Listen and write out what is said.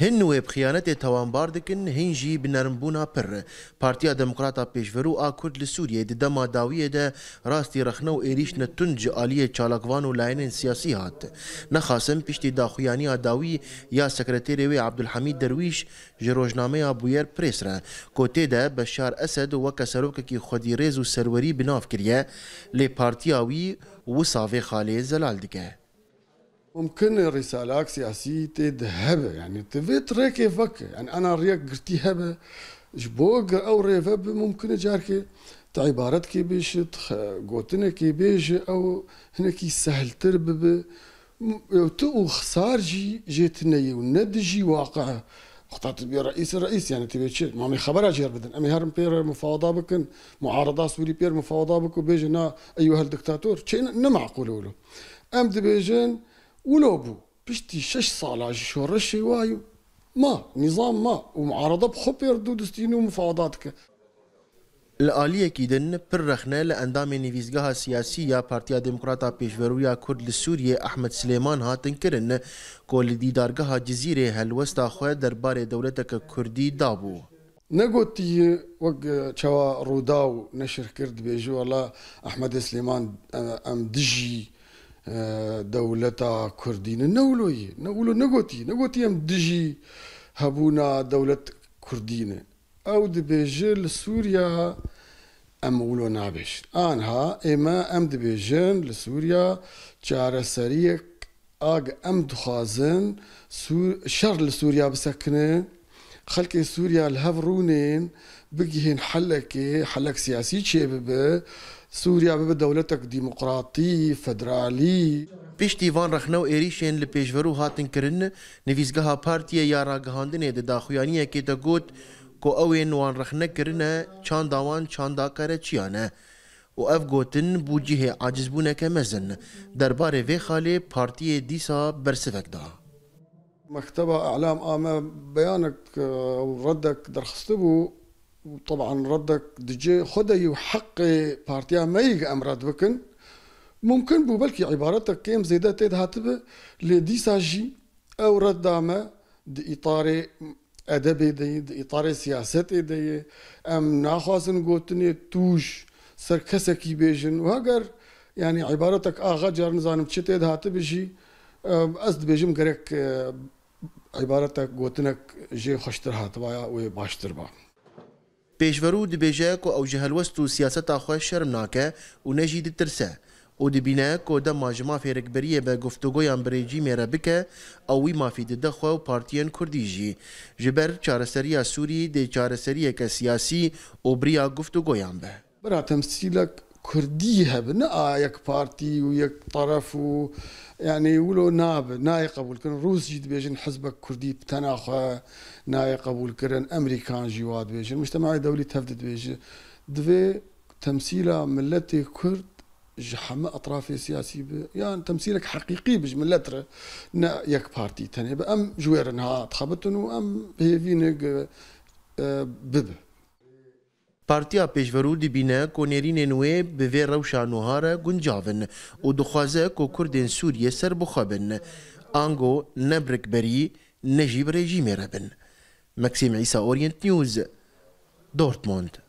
هن و خیانت توانبار دکن هن جی بنرمبونا پر پارتیا دموکراتا پیشورو آ کرد لسوریه د دما داویه ده راستی رخنو ایریش نتونج آلیه چالاکوان و لاینن سیاسی هات نخاسم پشتی داخویانی آداوی یا سکرتیر وی عبدالحمید درویش جروجنامه آبویر پریس را کوتی ده بشار اسد و کسروک کی خودی ریز و سروری بناف کریه لی پارتیا وی و صافی خالی زلال دیگه ممكن الرسالة سياسية تذهب يعني تفيت ريكي فك يعني أنا ريك قرتي هبة جبوك أو ريفب ممكن جاركي تعبارات كي بيش تخ قوتنا كي بيش أو هنا كي سهل تربب تو خسار جي جيتنا وندجي واقع خطات بي رئيس الرئيس يعني تبي شيء ما من خبر اجي ابدا امي هرم بير مفاوضه بكن معارضه سوري بير مفاوضه بكو بيجنا ايها الدكتاتور شيء معقول له ام دبيجن ولو بوو پشتی شش ساڵا ji شۆڕەشی وای و ما نظام ما و معرەدە بخۆپێر دوو دستین و مفادات کە. Li aliyekî din pir rexne li endamê nivîzgeha siyasî ya Partiya Demokrata Pêşveroya Kurd li Sûriye Ahmed Silêman hatin kirin ku li dîdargeha cizîrê helwesta xwe derbarê dewleteke Kurdî dabû. Negotiye wek çawa rûda û neşir kir dibêjî wala Ahmed Silêman em dijî دولتا کوردین نولوی نولو نگوتی نگوتی ام دجی هبونا دولت کوردین او دبیجل سوريا ام ولو نابش آنها اما ام دبیجن لسوريا چاره سریک آگ ام دخوازن سور شر لسوريا بسکنه خەڵکی سووریا هەڤ ڕوونێن بگیهێن حەلەکێ حەلەک سیاسی چێ ببێ سووریا ببە دەولەتێک دیموقراتی فدرالی. پشتیوان رەخنە و عێریشێن لە پێشوەر و هاتنکردن نویزگەها پارتیە یاراگەهاندنێ دەداخویانیەکێ دەگوت کۆ ئەوێ نوان رەخنەکردنە چان داوان چانداکارە چیانە. و ئەف گوتن بوو جیهێ عجزبوونەکە مەزن دەربارێ وێ خالێ پارتیە دیسا بەرسفەکدا. مكتبة اعلام اما آه، بيانك آه، وردك درخستبو وطبعا ردك دجي خدي وحقي بارتيا ما يجي امراد بكن ممكن بو بلكي عبارتك كيم زيادة تيد هاتبه ساجي او رد دامه دي اطاري ادبي دي دي اطاري سياساتي دي ام ناخوازن قوتني توش سركسكي بيجن وهاجر يعني عبارتك اغا جار نزانم تشتيد هاتبجي أه أزد بيجم غريك أه عیبارەتە گوتنێک ژێ خوشتر هاتوایە وێ باشتر بە. پێشوەرو دبێژە کۆ ئەو جههلوەست و سیاستە خۆی شەرم ناکە و نەژی دترسە. او دبینه کو د ماجما فیرکبریه به گفتگویان بریجی میره بکه او وی مافی د خو او پارتین کوردی جی جبر چارسری سوری د چارسری که سیاسی او بریا گفتگویان به برا تمثیلک كردي هبن آ يك بارتي ويك طرف و يعني يقولوا ناب ناي قبول كن روس جد بيجن حزبك كردي بتناخ ناي قبول كرن امريكان جواد بيجن مجتمع دولي تهدد بيجن دفي تمثيل ملتي كرد جحمة أطراف سياسي ب... يعني تمثيلك حقيقي بج ملترة نا يك بارتي تاني بأم جويرنها تخبطن وأم بهيفينك آه، بب پارتیا پیشورو دی بینه کنرین نوی به وی روشا نوهارا گنجاون و دخوازه که کردین سوریه سر بخوابن آنگو نبرک بری نجیب رژیم ربن مکسیم عیسا اورینت نیوز دورتموند